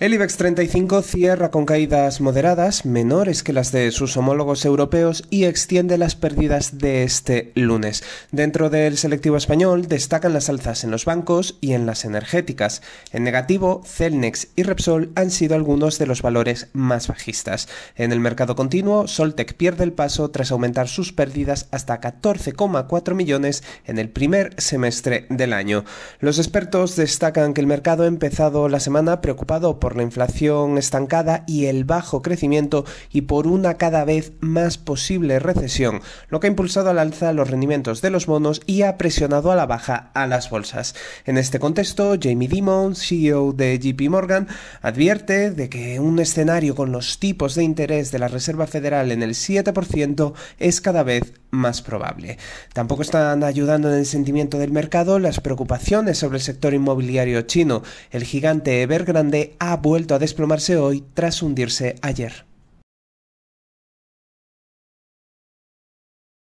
El IBEX 35 cierra con caídas moderadas, menores que las de sus homólogos europeos, y extiende las pérdidas de este lunes. Dentro del selectivo español destacan las alzas en los bancos y en las energéticas. En negativo, Celnex y Repsol han sido algunos de los valores más bajistas. En el mercado continuo, Soltec pierde el paso tras aumentar sus pérdidas hasta 14,4 millones en el primer semestre del año. Los expertos destacan que el mercado ha empezado la semana preocupado por la inflación estancada y el bajo crecimiento y por una cada vez más posible recesión, lo que ha impulsado al alza los rendimientos de los bonos y ha presionado a la baja a las bolsas. En este contexto, Jamie Dimon, CEO de JP Morgan, advierte de que un escenario con los tipos de interés de la Reserva Federal en el 7% es cada vez más probable. Tampoco están ayudando en el sentimiento del mercado las preocupaciones sobre el sector inmobiliario chino. El gigante Evergrande ha vuelto a desplomarse hoy tras hundirse ayer.